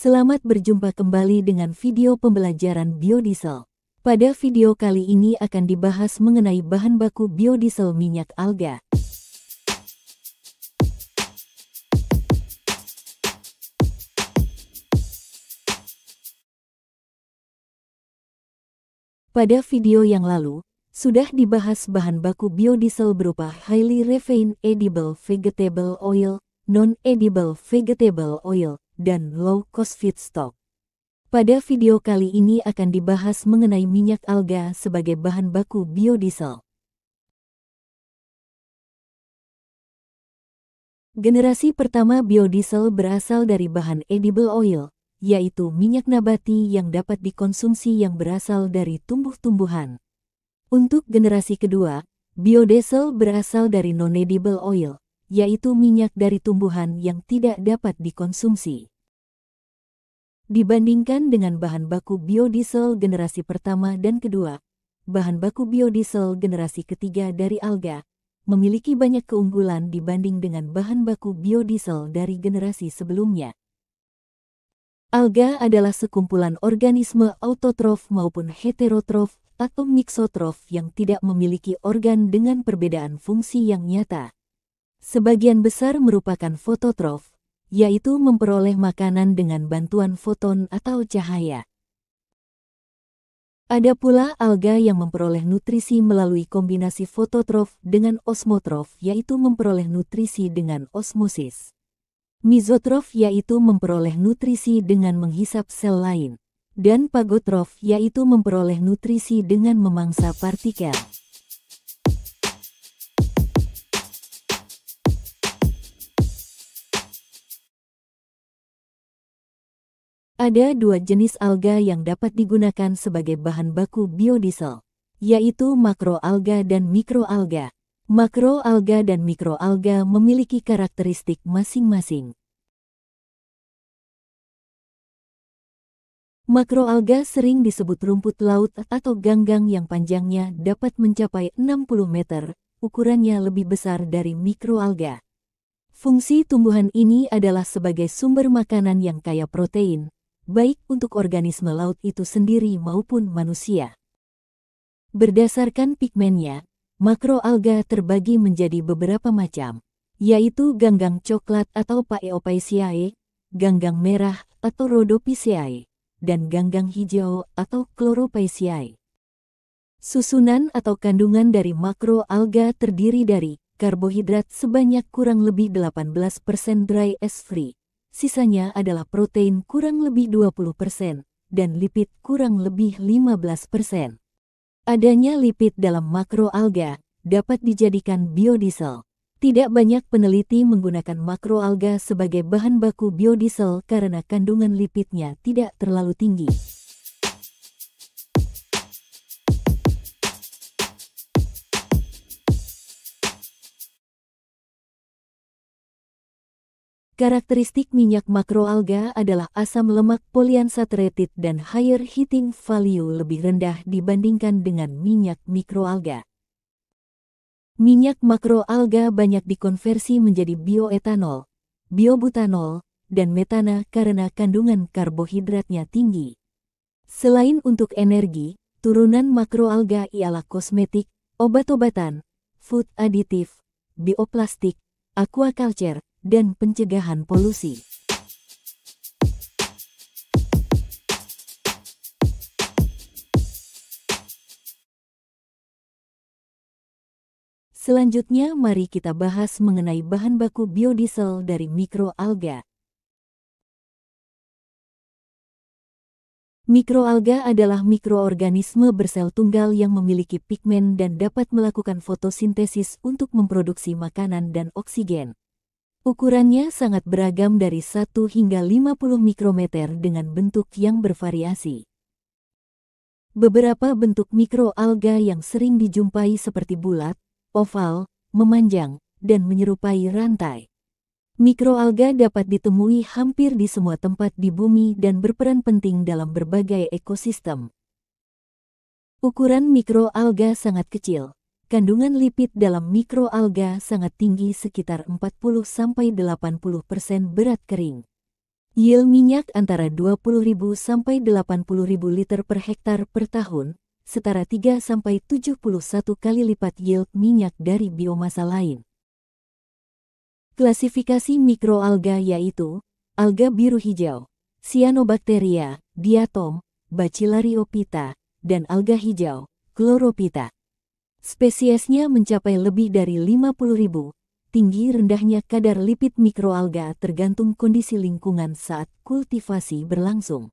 Selamat berjumpa kembali dengan video pembelajaran biodiesel. Pada video kali ini akan dibahas mengenai bahan baku biodiesel minyak alga. Pada video yang lalu, sudah dibahas bahan baku biodiesel berupa highly refined edible vegetable oil, non-edible vegetable oil, dan low-cost feedstock. Pada video kali ini akan dibahas mengenai minyak alga sebagai bahan baku biodiesel. Generasi pertama biodiesel berasal dari bahan edible oil, yaitu minyak nabati yang dapat dikonsumsi yang berasal dari tumbuh-tumbuhan. Untuk generasi kedua, biodiesel berasal dari non-edible oil, yaitu minyak dari tumbuhan yang tidak dapat dikonsumsi. Dibandingkan dengan bahan baku biodiesel generasi pertama dan kedua, bahan baku biodiesel generasi ketiga dari alga memiliki banyak keunggulan dibanding dengan bahan baku biodiesel dari generasi sebelumnya. Alga adalah sekumpulan organisme autotrof maupun heterotrof atau mixotrof yang tidak memiliki organ dengan perbedaan fungsi yang nyata. Sebagian besar merupakan fototrof, yaitu memperoleh makanan dengan bantuan foton atau cahaya. Ada pula alga yang memperoleh nutrisi melalui kombinasi fototrof dengan osmotrof yaitu memperoleh nutrisi dengan osmosis. Mizotrof yaitu memperoleh nutrisi dengan menghisap sel lain dan pagotrof yaitu memperoleh nutrisi dengan memangsa partikel. Ada dua jenis alga yang dapat digunakan sebagai bahan baku biodiesel, yaitu makroalga dan mikroalga. Makroalga dan mikroalga memiliki karakteristik masing-masing. Makroalga sering disebut rumput laut atau ganggang yang panjangnya dapat mencapai 60 meter, ukurannya lebih besar dari mikroalga. Fungsi tumbuhan ini adalah sebagai sumber makanan yang kaya protein, baik untuk organisme laut itu sendiri maupun manusia. Berdasarkan pigmennya, makroalga terbagi menjadi beberapa macam, yaitu ganggang coklat atau Paeopaceae, ganggang merah atau Rhodopiceae, dan ganggang hijau atau Chloropaceae. Susunan atau kandungan dari makroalga terdiri dari karbohidrat sebanyak kurang lebih 18% dry ash free sisanya adalah protein kurang lebih 20% dan lipid kurang lebih 15%. Adanya lipid dalam makroalga dapat dijadikan biodiesel. Tidak banyak peneliti menggunakan makroalga sebagai bahan baku biodiesel karena kandungan lipidnya tidak terlalu tinggi. Karakteristik minyak makroalga adalah asam lemak polyunsaturated dan higher heating value lebih rendah dibandingkan dengan minyak mikroalga. Minyak makroalga banyak dikonversi menjadi bioetanol, biobutanol, dan metana karena kandungan karbohidratnya tinggi. Selain untuk energi, turunan makroalga ialah kosmetik, obat-obatan, food additive, bioplastik, aquaculture, dan pencegahan polusi. Selanjutnya mari kita bahas mengenai bahan baku biodiesel dari mikroalga. Mikroalga adalah mikroorganisme bersel tunggal yang memiliki pigmen dan dapat melakukan fotosintesis untuk memproduksi makanan dan oksigen. Ukurannya sangat beragam dari 1 hingga 50 mikrometer dengan bentuk yang bervariasi. Beberapa bentuk mikroalga yang sering dijumpai seperti bulat, oval, memanjang, dan menyerupai rantai. Mikroalga dapat ditemui hampir di semua tempat di bumi dan berperan penting dalam berbagai ekosistem. Ukuran mikroalga sangat kecil, Kandungan lipid dalam mikroalga sangat tinggi sekitar 40-80% berat kering. Yield minyak antara 20.000 sampai 80.000 liter per hektar per tahun, setara 3 71 kali lipat yield minyak dari biomasa lain. Klasifikasi mikroalga yaitu alga biru hijau, cyanobacteria, diatom, bacillariopita, dan alga hijau, chlorophyta. Spesiesnya mencapai lebih dari ribu. Tinggi rendahnya kadar lipid mikroalga tergantung kondisi lingkungan saat kultivasi berlangsung.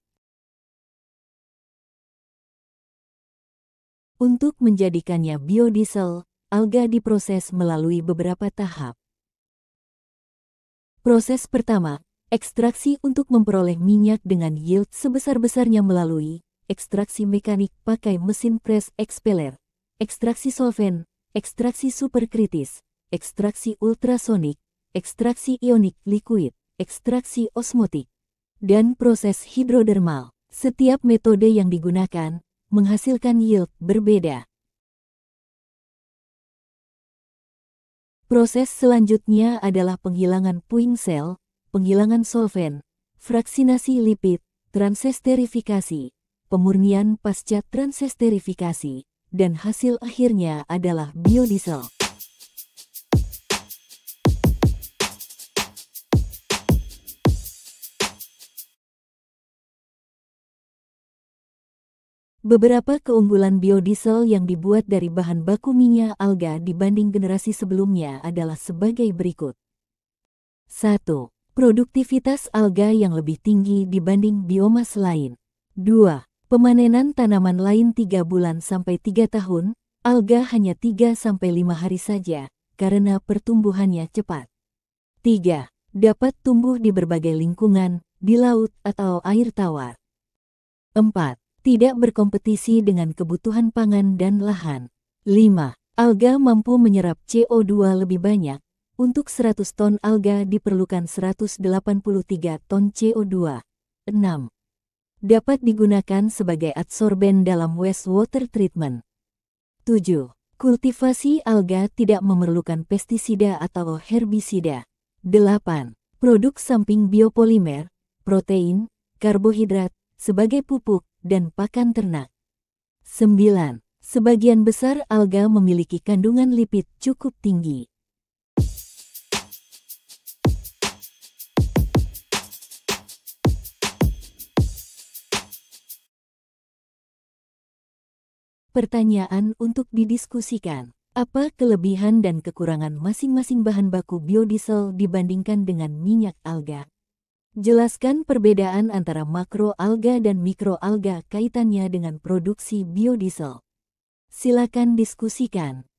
Untuk menjadikannya biodiesel, alga diproses melalui beberapa tahap. Proses pertama, ekstraksi untuk memperoleh minyak dengan yield sebesar-besarnya melalui ekstraksi mekanik pakai mesin press expeller ekstraksi solven, ekstraksi superkritis, ekstraksi ultrasonik, ekstraksi ionik liquid, ekstraksi osmotik, dan proses hidrodermal. Setiap metode yang digunakan menghasilkan yield berbeda. Proses selanjutnya adalah penghilangan puing sel, penghilangan solven, fraksinasi lipid, transesterifikasi, pemurnian pasca transesterifikasi, dan hasil akhirnya adalah biodiesel. Beberapa keunggulan biodiesel yang dibuat dari bahan baku minyak alga dibanding generasi sebelumnya adalah sebagai berikut. 1. Produktivitas alga yang lebih tinggi dibanding biomas lain. 2. Pemanenan tanaman lain 3 bulan sampai 3 tahun, alga hanya 3 sampai 5 hari saja karena pertumbuhannya cepat. 3. Dapat tumbuh di berbagai lingkungan, di laut atau air tawar. 4. Tidak berkompetisi dengan kebutuhan pangan dan lahan. 5. Alga mampu menyerap CO2 lebih banyak. Untuk 100 ton alga diperlukan 183 ton CO2. 6 dapat digunakan sebagai adsorben dalam wastewater treatment. 7. Kultivasi alga tidak memerlukan pestisida atau herbisida. 8. Produk samping biopolimer, protein, karbohidrat, sebagai pupuk, dan pakan ternak. 9. Sebagian besar alga memiliki kandungan lipid cukup tinggi. Pertanyaan untuk didiskusikan. Apa kelebihan dan kekurangan masing-masing bahan baku biodiesel dibandingkan dengan minyak alga? Jelaskan perbedaan antara makroalga dan mikroalga kaitannya dengan produksi biodiesel. Silakan diskusikan.